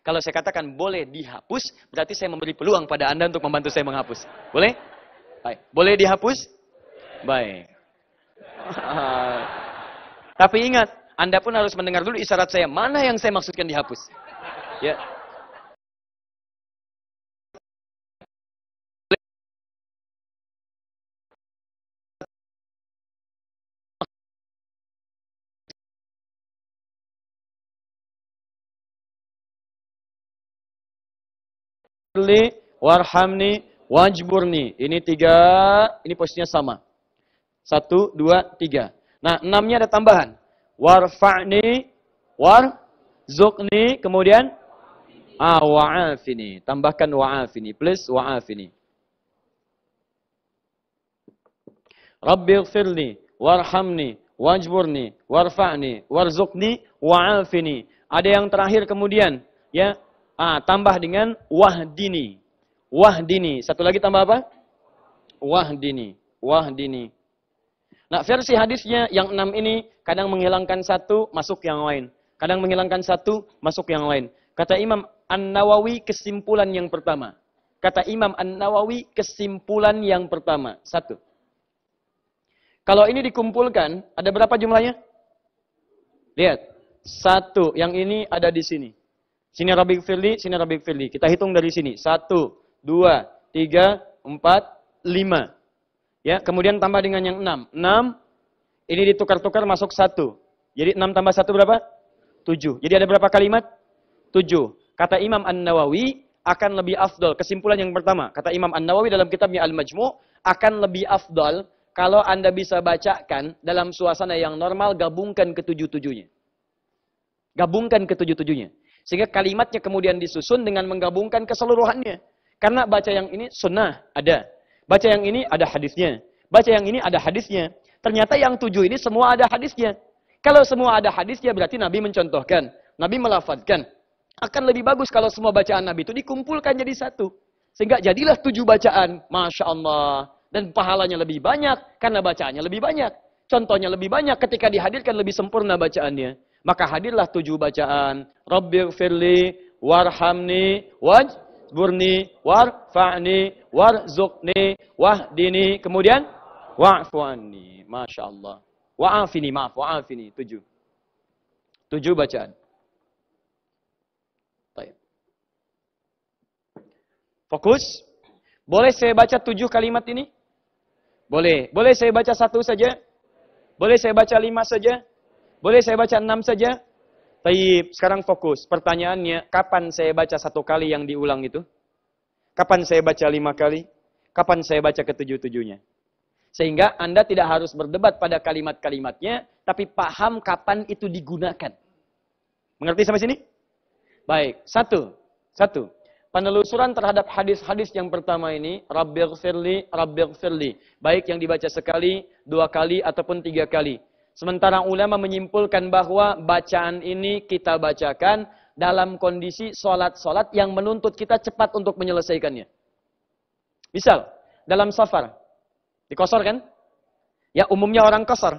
Kalau saya katakan boleh dihapus, berarti saya memberi peluang pada Anda untuk membantu saya menghapus. Boleh? Baik. Boleh dihapus? Baik. Tapi ingat, Anda pun harus mendengar dulu isyarat saya. Mana yang saya maksudkan dihapus? Ya. warhamni wajburni. Ini tiga, ini posisinya sama. Satu, dua, tiga. Nah, enamnya ada tambahan. Warfa'ni, warzukni, kemudian ah, Tambahkan wa'afini. Please, wa'afini. Rabbi gfirli, warhamni, wajburni, warfa'ni, warzukni, wa'afini. Ada yang terakhir kemudian, ya, ah, tambah dengan wahdini. Wahdini. Satu lagi tambah apa? Wahdini. Wahdini. Nah, versi hadisnya yang enam ini kadang menghilangkan satu, masuk yang lain. Kadang menghilangkan satu, masuk yang lain. Kata Imam An-Nawawi kesimpulan yang pertama. Kata Imam An-Nawawi kesimpulan yang pertama. Satu. Kalau ini dikumpulkan, ada berapa jumlahnya? Lihat. Satu. Yang ini ada di sini. Sini Rabi Firli, sini Rabi Firli. Kita hitung dari sini. Satu, dua, tiga, empat, lima. Ya, kemudian tambah dengan yang 6. 6 ini ditukar-tukar masuk 1. Jadi 6 tambah 1 berapa? 7. Jadi ada berapa kalimat? 7. Kata Imam An-Nawawi akan lebih afdol. Kesimpulan yang pertama, kata Imam An-Nawawi dalam kitabnya Al-Majmu' akan lebih afdol kalau Anda bisa bacakan dalam suasana yang normal gabungkan ketujuh-tujuhnya. Gabungkan ketujuh-tujuhnya. Sehingga kalimatnya kemudian disusun dengan menggabungkan keseluruhannya. Karena baca yang ini sunnah ada. Baca yang ini ada hadisnya. Baca yang ini ada hadisnya. Ternyata yang tujuh ini semua ada hadisnya. Kalau semua ada hadisnya berarti Nabi mencontohkan. Nabi melafatkan. Akan lebih bagus kalau semua bacaan Nabi itu dikumpulkan jadi satu. Sehingga jadilah tujuh bacaan. Masya Allah. Dan pahalanya lebih banyak karena bacaannya lebih banyak. Contohnya lebih banyak ketika dihadirkan lebih sempurna bacaannya. Maka hadirlah tujuh bacaan. firli warhamni waj burni, warfa'ni, warzukni, wahdini. Kemudian, wa'fu'ani Masya Allah. Wa'afini, maaf. Wa'afini. Tujuh. Tujuh bacaan. Baik. Fokus. Boleh saya baca tujuh kalimat ini? Boleh. Boleh saya baca satu saja? Boleh saya baca lima saja? Boleh saya baca enam saja? Taib, sekarang fokus. Pertanyaannya, kapan saya baca satu kali yang diulang itu? Kapan saya baca lima kali? Kapan saya baca ketujuh-tujuhnya? Sehingga Anda tidak harus berdebat pada kalimat-kalimatnya, tapi paham kapan itu digunakan. Mengerti sampai sini? Baik, satu. Satu. Penelusuran terhadap hadis-hadis yang pertama ini, Rabbil Firli. Baik yang dibaca sekali, dua kali, ataupun tiga kali. Sementara ulama menyimpulkan bahwa bacaan ini kita bacakan dalam kondisi solat-solat yang menuntut kita cepat untuk menyelesaikannya. Misal, dalam safar, dikosor kan? Ya umumnya orang kosor.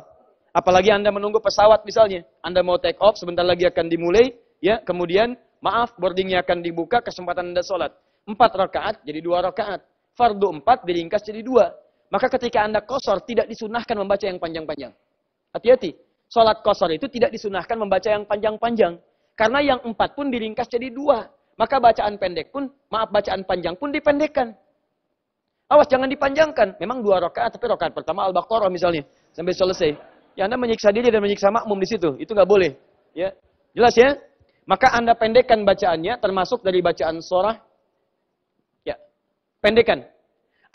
Apalagi Anda menunggu pesawat misalnya. Anda mau take off, sebentar lagi akan dimulai. ya Kemudian, maaf, boardingnya akan dibuka, kesempatan Anda sholat. Empat rakaat jadi dua rakaat. Fardu empat diringkas jadi dua. Maka ketika Anda kosor, tidak disunahkan membaca yang panjang-panjang. Hati-hati. Sholat kosor itu tidak disunahkan membaca yang panjang-panjang. Karena yang empat pun diringkas jadi dua. Maka bacaan pendek pun, maaf bacaan panjang pun dipendekkan. Awas jangan dipanjangkan. Memang dua rakaat, tapi rakaat pertama Al-Baqarah misalnya. Sampai selesai. Ya Anda menyiksa diri dan menyiksa makmum di situ. Itu gak boleh. Ya, Jelas ya? Maka Anda pendekkan bacaannya, termasuk dari bacaan surah. Ya, pendekkan,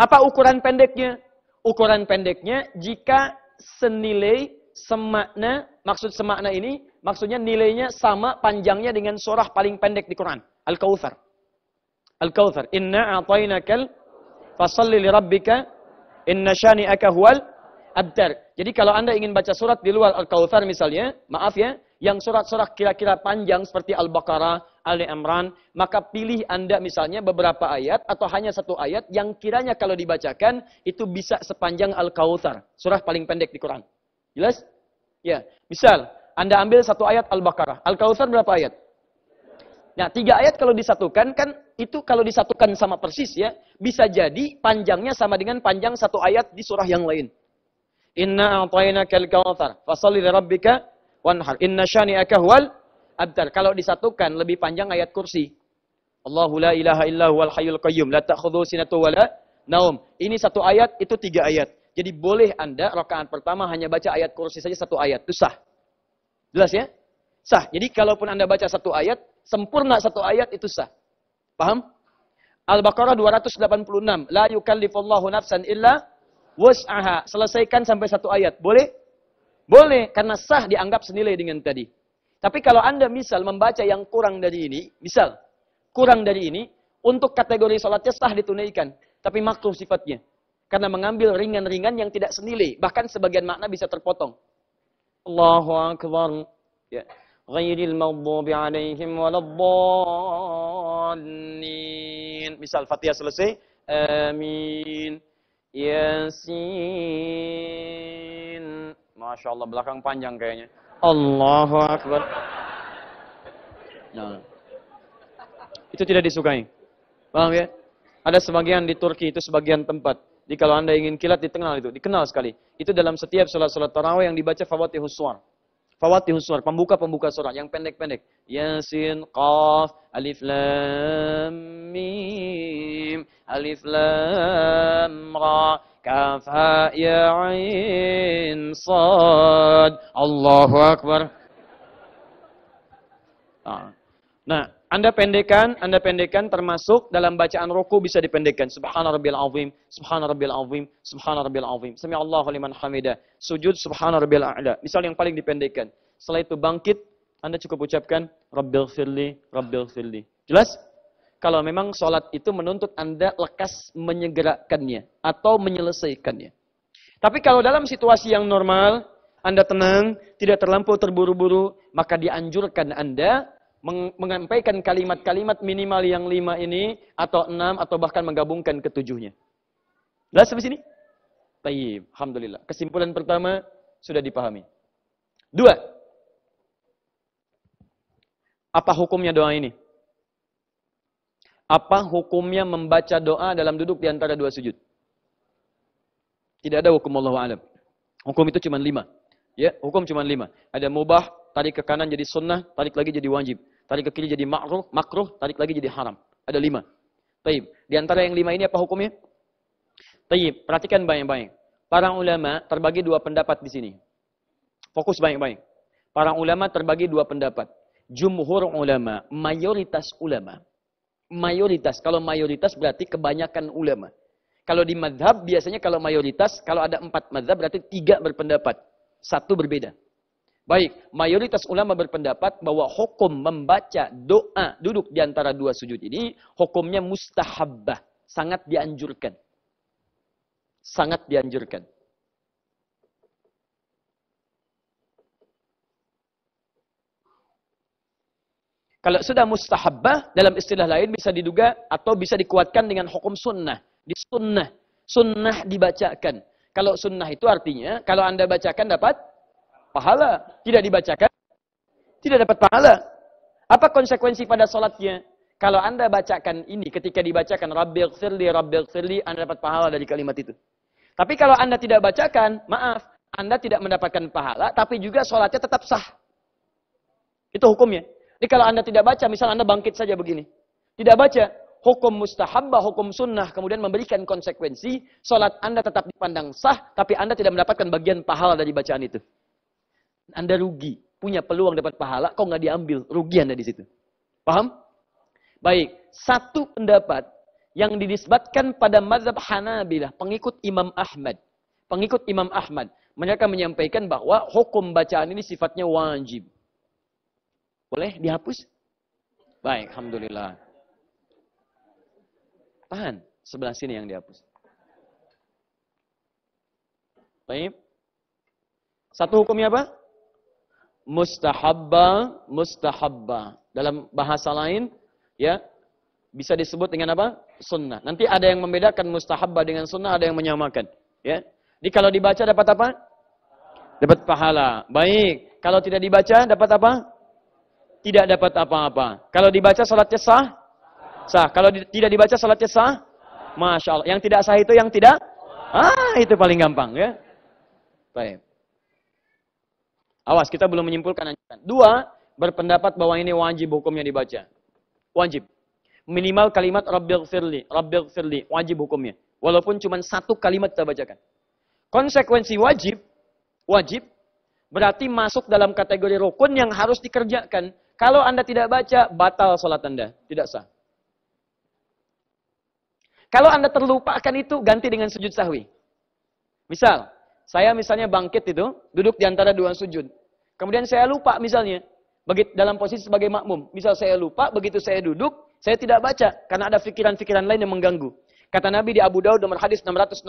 Apa ukuran pendeknya? Ukuran pendeknya jika senilai semakna, maksud semakna ini, maksudnya nilainya sama panjangnya dengan surah paling pendek di Quran, Al-Kautsar. Al-Kautsar, inna a'tainakal fasalli li rabbika inna syani'aka huwal abtar. Jadi kalau Anda ingin baca surat di luar Al-Kautsar misalnya, maaf ya, yang surat-surat kira-kira panjang seperti Al-Baqarah, Ali Imran, maka pilih Anda misalnya beberapa ayat atau hanya satu ayat yang kiranya kalau dibacakan itu bisa sepanjang Al-Kautsar, surah paling pendek di Quran. Jelas? Ya. Misal, Anda ambil satu ayat Al-Baqarah. Al-Kautsar berapa ayat? Nah, tiga ayat kalau disatukan kan itu kalau disatukan sama persis ya, bisa jadi panjangnya sama dengan panjang satu ayat di surah yang lain. Inna a'tainakal kautsar, fashalli rabbika wanhar. Inna syani'aka huwal abtar. Kalau disatukan lebih panjang ayat kursi. Allahu la ilaha illa huwal hayyul qayyum la ta'khudhu sinatu wa la naum. Ini satu ayat itu tiga ayat. Jadi boleh Anda rokaan pertama hanya baca ayat kursi saja satu ayat, itu sah. Jelas ya? Sah. Jadi kalaupun Anda baca satu ayat, sempurna satu ayat itu sah. Paham? Al-Baqarah 286. La yukallifullahu nafsan illa wus'aha. Selesaikan sampai satu ayat. Boleh? Boleh, karena sah dianggap senilai dengan tadi. Tapi kalau Anda misal membaca yang kurang dari ini, misal kurang dari ini, untuk kategori sholatnya sah ditunaikan, tapi makruh sifatnya. Karena mengambil ringan-ringan yang tidak senilai. Bahkan sebagian makna bisa terpotong. Allahu Akbar. Ya. Ghairil maghdubi alaihim waladhdallin. Misal Fatihah selesai. Amin. Yasin. Masya Allah, belakang panjang kayaknya. Allahu Akbar. Nah. Itu tidak disukai. Paham ya? Ada sebagian di Turki, itu sebagian tempat. Jadi kalau anda ingin kilat dikenal itu, dikenal sekali. Itu dalam setiap sholat-sholat tarawih yang dibaca fawatih suar. Fawatih suar, pembuka-pembuka surat yang pendek-pendek. Yasin, Qaf, Alif, Lam, Mim, Alif, Lam, Ra, Kaf, Ha, Ya, Ain, Sad. Allahu Akbar. Ah. Nah, anda pendekkan, Anda pendekkan termasuk dalam bacaan ruku bisa dipendekkan. Subhana rabbil azim, subhana rabbil azim, subhana rabbil azim. Sami Allahu liman hamida. Sujud subhana rabbil a'la. Misal yang paling dipendekkan. Setelah itu bangkit, Anda cukup ucapkan rabbil firli, rabbil firli. Jelas? Kalau memang sholat itu menuntut Anda lekas menyegerakannya atau menyelesaikannya. Tapi kalau dalam situasi yang normal, Anda tenang, tidak terlampau terburu-buru, maka dianjurkan Anda menyampaikan kalimat-kalimat minimal yang lima ini atau enam atau bahkan menggabungkan ketujuhnya. Jelas sampai sini? Tayyib, alhamdulillah. Kesimpulan pertama sudah dipahami. Dua. Apa hukumnya doa ini? Apa hukumnya membaca doa dalam duduk di antara dua sujud? Tidak ada hukum Allah alam. Hukum itu cuma lima. Ya, hukum cuma lima. Ada mubah, tarik ke kanan jadi sunnah, tarik lagi jadi wajib. Tarik ke kiri jadi makruh, makruh, tarik lagi jadi haram. Ada lima. Taib. Di antara yang lima ini apa hukumnya? Taib. Perhatikan baik-baik. Para ulama terbagi dua pendapat di sini. Fokus baik-baik. Para ulama terbagi dua pendapat. Jumhur ulama, mayoritas ulama. Mayoritas, kalau mayoritas berarti kebanyakan ulama. Kalau di madhab biasanya kalau mayoritas, kalau ada empat madhab berarti tiga berpendapat. Satu berbeda. Baik, mayoritas ulama berpendapat bahwa hukum membaca doa duduk di antara dua sujud ini hukumnya mustahabbah, sangat dianjurkan. Sangat dianjurkan. Kalau sudah mustahabbah dalam istilah lain bisa diduga atau bisa dikuatkan dengan hukum sunnah. Di sunnah, sunnah dibacakan. Kalau sunnah itu artinya kalau Anda bacakan dapat pahala. Tidak dibacakan, tidak dapat pahala. Apa konsekuensi pada sholatnya? Kalau anda bacakan ini, ketika dibacakan, Rabbi Firli, Rabbi Firli, anda dapat pahala dari kalimat itu. Tapi kalau anda tidak bacakan, maaf, anda tidak mendapatkan pahala, tapi juga sholatnya tetap sah. Itu hukumnya. Jadi kalau anda tidak baca, misalnya anda bangkit saja begini. Tidak baca, hukum mustahabbah, hukum sunnah, kemudian memberikan konsekuensi, sholat anda tetap dipandang sah, tapi anda tidak mendapatkan bagian pahala dari bacaan itu. Anda rugi. Punya peluang dapat pahala, kok nggak diambil. Rugi Anda di situ. Paham? Baik, satu pendapat yang didisbatkan pada mazhab Hanabilah, pengikut Imam Ahmad. Pengikut Imam Ahmad. Mereka menyampaikan bahwa hukum bacaan ini sifatnya wajib. Boleh dihapus? Baik, Alhamdulillah. Tahan, sebelah sini yang dihapus. Baik. Satu hukumnya apa? mustahabba mustahabba dalam bahasa lain ya bisa disebut dengan apa sunnah nanti ada yang membedakan mustahabba dengan sunnah ada yang menyamakan ya jadi kalau dibaca dapat apa dapat pahala baik kalau tidak dibaca dapat apa tidak dapat apa-apa kalau dibaca salatnya sah sah kalau di, tidak dibaca salatnya sah masya Allah yang tidak sah itu yang tidak ah itu paling gampang ya baik Awas, kita belum menyimpulkan anjuran. Dua, berpendapat bahwa ini wajib hukumnya dibaca. Wajib. Minimal kalimat Rabbil Firli, Rabbil Firli, wajib hukumnya. Walaupun cuma satu kalimat kita bacakan. Konsekuensi wajib, wajib, berarti masuk dalam kategori rukun yang harus dikerjakan. Kalau Anda tidak baca, batal sholat Anda. Tidak sah. Kalau Anda terlupakan itu, ganti dengan sujud sahwi. Misal, saya misalnya bangkit itu, duduk di antara dua sujud. Kemudian saya lupa misalnya, dalam posisi sebagai makmum. Misal saya lupa, begitu saya duduk, saya tidak baca karena ada pikiran-pikiran lain yang mengganggu. Kata Nabi di Abu Daud nomor hadis 666,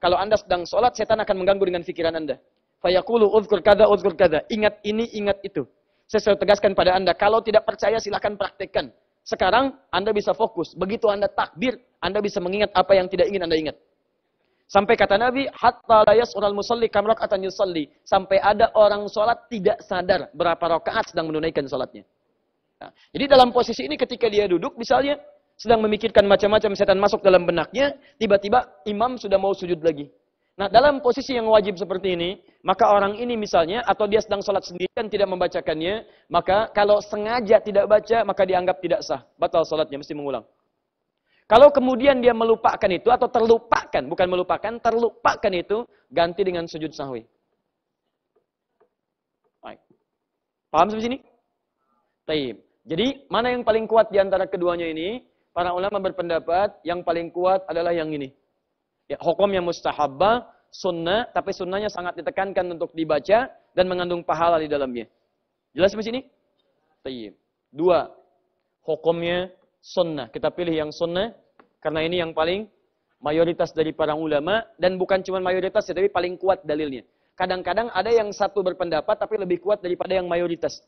kalau Anda sedang sholat, setan akan mengganggu dengan pikiran Anda. Fayaqulu uzkur kada, uzkur kada. Ingat ini, ingat itu. Saya selalu tegaskan pada Anda, kalau tidak percaya silahkan praktekkan. Sekarang Anda bisa fokus. Begitu Anda takbir, Anda bisa mengingat apa yang tidak ingin Anda ingat. Sampai kata Nabi, hatta la yas'ural musalli kam raka'atan yusalli. Sampai ada orang sholat tidak sadar berapa rakaat sedang menunaikan sholatnya. Nah, jadi dalam posisi ini ketika dia duduk misalnya, sedang memikirkan macam-macam setan masuk dalam benaknya, tiba-tiba imam sudah mau sujud lagi. Nah, dalam posisi yang wajib seperti ini, maka orang ini misalnya, atau dia sedang sholat sendiri dan tidak membacakannya, maka kalau sengaja tidak baca, maka dianggap tidak sah. Batal sholatnya, mesti mengulang. Kalau kemudian dia melupakan itu atau terlupakan, bukan melupakan, terlupakan itu ganti dengan sujud sahwi. Baik. Paham sampai sini? Taib. Jadi, mana yang paling kuat di antara keduanya ini? Para ulama berpendapat yang paling kuat adalah yang ini. Ya, hukum yang mustahabah, sunnah, tapi sunnahnya sangat ditekankan untuk dibaca dan mengandung pahala di dalamnya. Jelas sampai sini? Taib. Dua, hukumnya sunnah. Kita pilih yang sunnah karena ini yang paling mayoritas dari para ulama dan bukan cuma mayoritas ya, tapi paling kuat dalilnya. Kadang-kadang ada yang satu berpendapat tapi lebih kuat daripada yang mayoritas.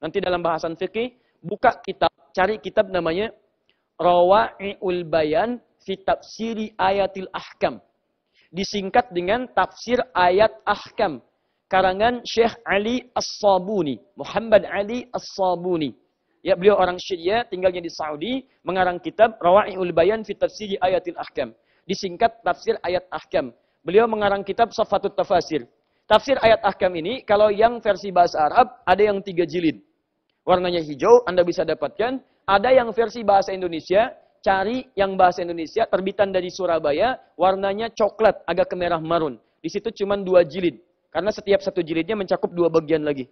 Nanti dalam bahasan fikih buka kitab, cari kitab namanya Rawa'i'ul Bayan fi tafsiri ayatil ahkam. Disingkat dengan tafsir ayat ahkam. Karangan Syekh Ali As-Sabuni. Muhammad Ali As-Sabuni. Ya, beliau orang Syria, tinggalnya di Saudi, mengarang kitab Rawa'i'ul Bayan fi Tafsir Ayatil Ahkam. Disingkat tafsir ayat ahkam. Beliau mengarang kitab Safatut Tafasir. Tafsir ayat ahkam ini, kalau yang versi bahasa Arab, ada yang tiga jilid. Warnanya hijau, Anda bisa dapatkan. Ada yang versi bahasa Indonesia, cari yang bahasa Indonesia, terbitan dari Surabaya, warnanya coklat, agak kemerah marun. Di situ cuma dua jilid. Karena setiap satu jilidnya mencakup dua bagian lagi.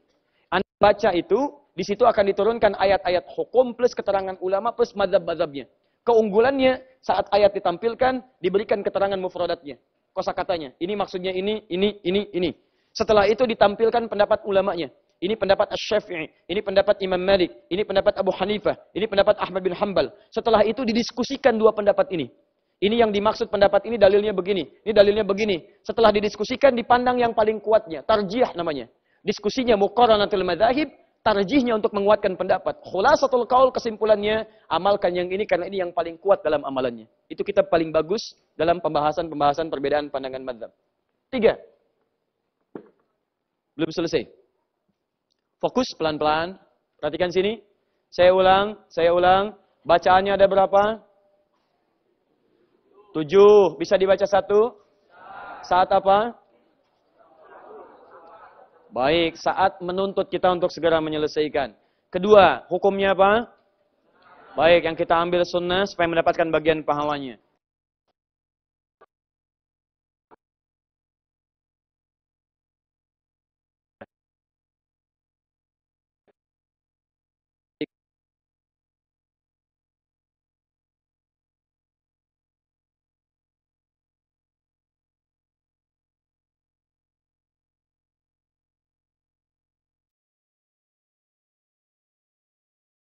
Anda baca itu, di situ akan diturunkan ayat-ayat hukum plus keterangan ulama plus madhab-madhabnya. Keunggulannya saat ayat ditampilkan diberikan keterangan mufradatnya, Kosa katanya, Ini maksudnya ini, ini, ini, ini. Setelah itu ditampilkan pendapat ulamanya. Ini pendapat Asy-Syafi'i, ini pendapat Imam Malik, ini pendapat Abu Hanifah, ini pendapat Ahmad bin Hambal. Setelah itu didiskusikan dua pendapat ini. Ini yang dimaksud pendapat ini dalilnya begini, ini dalilnya begini. Setelah didiskusikan dipandang yang paling kuatnya, tarjih namanya. Diskusinya muqaranatul madzahib, tarjihnya untuk menguatkan pendapat. Khulasatul qaul kesimpulannya, amalkan yang ini karena ini yang paling kuat dalam amalannya. Itu kita paling bagus dalam pembahasan-pembahasan perbedaan pandangan madzhab. Tiga. Belum selesai. Fokus pelan-pelan. Perhatikan sini. Saya ulang, saya ulang. Bacaannya ada berapa? Tujuh. Bisa dibaca satu? Saat apa? Baik, saat menuntut kita untuk segera menyelesaikan. Kedua, hukumnya apa? Baik, yang kita ambil sunnah supaya mendapatkan bagian pahalanya.